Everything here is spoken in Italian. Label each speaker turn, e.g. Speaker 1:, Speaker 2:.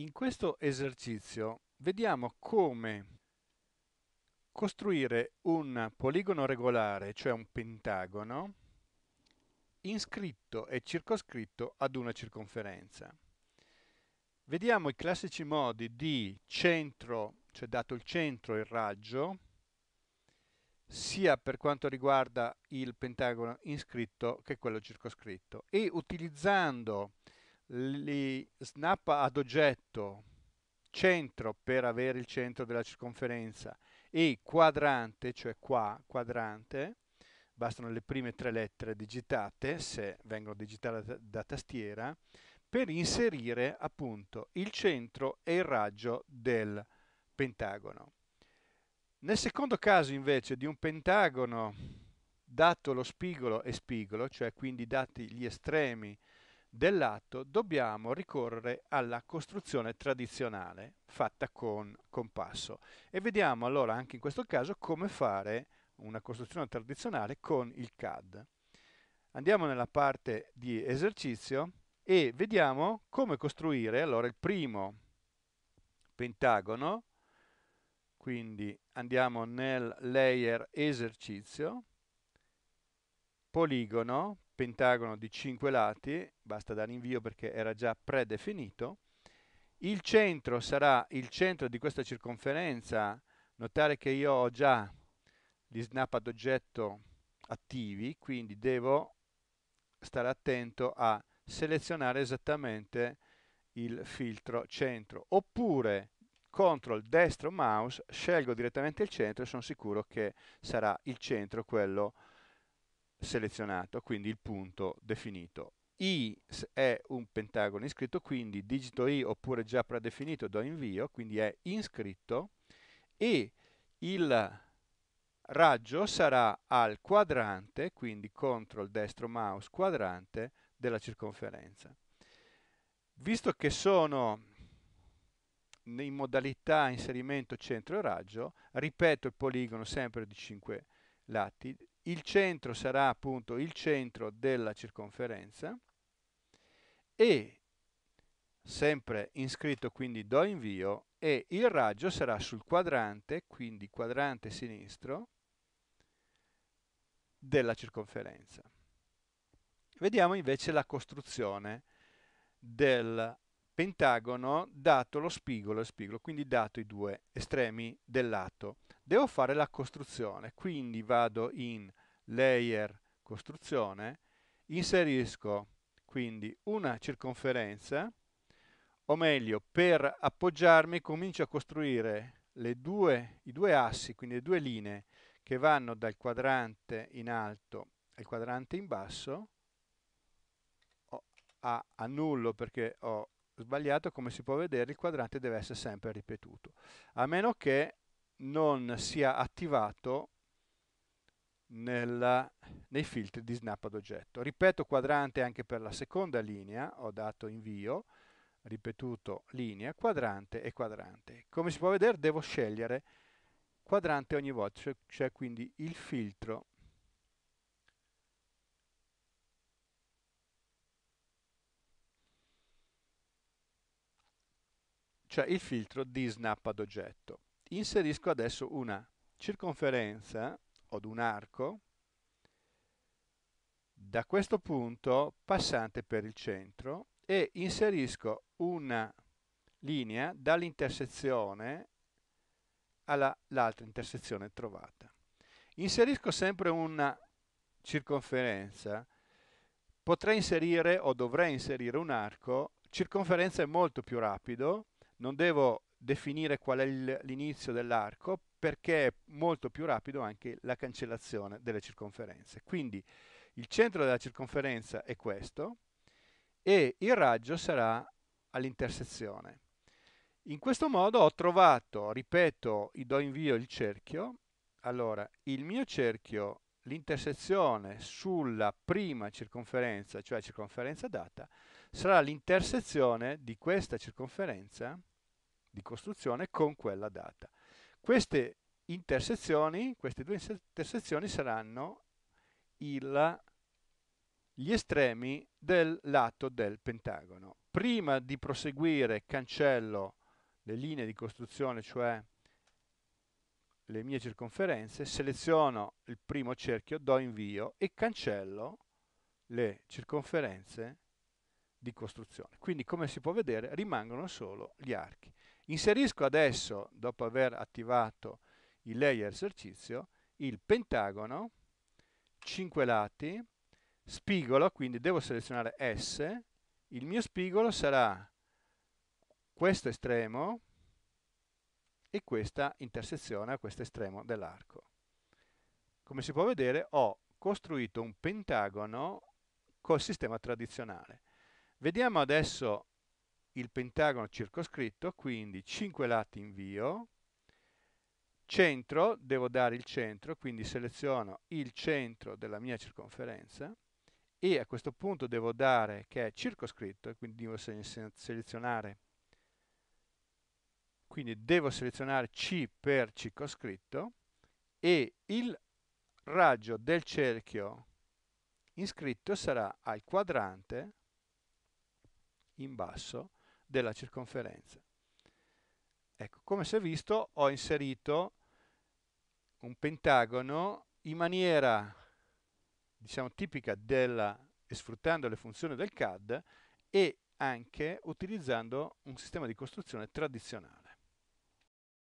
Speaker 1: In questo esercizio vediamo come costruire un poligono regolare, cioè un pentagono, inscritto e circoscritto ad una circonferenza. Vediamo i classici modi di centro, cioè dato il centro il raggio, sia per quanto riguarda il pentagono inscritto che quello circoscritto e utilizzando li snappa ad oggetto centro per avere il centro della circonferenza e quadrante, cioè qua, quadrante, bastano le prime tre lettere digitate, se vengono digitate da tastiera, per inserire appunto il centro e il raggio del pentagono. Nel secondo caso invece di un pentagono dato lo spigolo e spigolo, cioè quindi dati gli estremi dell'atto dobbiamo ricorrere alla costruzione tradizionale fatta con compasso e vediamo allora anche in questo caso come fare una costruzione tradizionale con il CAD. Andiamo nella parte di esercizio e vediamo come costruire allora il primo pentagono quindi andiamo nel layer esercizio poligono pentagono di 5 lati, basta dare invio perché era già predefinito. Il centro sarà il centro di questa circonferenza, notare che io ho già gli snap ad oggetto attivi, quindi devo stare attento a selezionare esattamente il filtro centro, oppure CTRL destro mouse, scelgo direttamente il centro e sono sicuro che sarà il centro quello che selezionato, quindi il punto definito. I è un pentagono iscritto, quindi digito I oppure già predefinito do invio, quindi è iscritto e il raggio sarà al quadrante, quindi control destro mouse quadrante della circonferenza. Visto che sono in modalità inserimento centro e raggio, ripeto il poligono sempre di 5 lati il centro sarà appunto il centro della circonferenza e sempre inscritto quindi do invio e il raggio sarà sul quadrante, quindi quadrante sinistro della circonferenza. Vediamo invece la costruzione del pentagono dato lo spigolo e spigolo, quindi dato i due estremi del lato. Devo fare la costruzione, quindi vado in layer costruzione, inserisco quindi una circonferenza, o meglio per appoggiarmi comincio a costruire due, i due assi, quindi le due linee che vanno dal quadrante in alto al quadrante in basso, a annullo perché ho sbagliato, come si può vedere il quadrante deve essere sempre ripetuto, a meno che non sia attivato nella, nei filtri di snap ad oggetto. Ripeto quadrante anche per la seconda linea, ho dato invio, ripetuto linea, quadrante e quadrante. Come si può vedere devo scegliere quadrante ogni volta, c'è cioè, cioè quindi il filtro cioè il filtro di snap ad oggetto. Inserisco adesso una circonferenza o un arco, da questo punto passante per il centro e inserisco una linea dall'intersezione all'altra intersezione trovata. Inserisco sempre una circonferenza, potrei inserire o dovrei inserire un arco, circonferenza è molto più rapido, non devo definire qual è l'inizio dell'arco perché è molto più rapido anche la cancellazione delle circonferenze. Quindi il centro della circonferenza è questo e il raggio sarà all'intersezione. In questo modo ho trovato, ripeto, do invio il cerchio, allora il mio cerchio, l'intersezione sulla prima circonferenza, cioè circonferenza data, sarà l'intersezione di questa circonferenza di costruzione con quella data. Queste intersezioni, queste due intersezioni saranno il, gli estremi del lato del pentagono. Prima di proseguire cancello le linee di costruzione, cioè le mie circonferenze, seleziono il primo cerchio, do invio e cancello le circonferenze di costruzione. Quindi come si può vedere rimangono solo gli archi. Inserisco adesso, dopo aver attivato il layer esercizio, il pentagono, 5 lati, spigolo, quindi devo selezionare S, il mio spigolo sarà questo estremo e questa intersezione a questo estremo dell'arco. Come si può vedere ho costruito un pentagono col sistema tradizionale. Vediamo adesso il pentagono circoscritto, quindi 5 lati invio, centro, devo dare il centro, quindi seleziono il centro della mia circonferenza e a questo punto devo dare che è circoscritto, quindi devo selezionare quindi devo selezionare C per circoscritto e il raggio del cerchio iscritto sarà al quadrante in basso della circonferenza. Ecco, come si è visto ho inserito un pentagono in maniera diciamo tipica della, sfruttando le funzioni del CAD e anche utilizzando un sistema di costruzione tradizionale.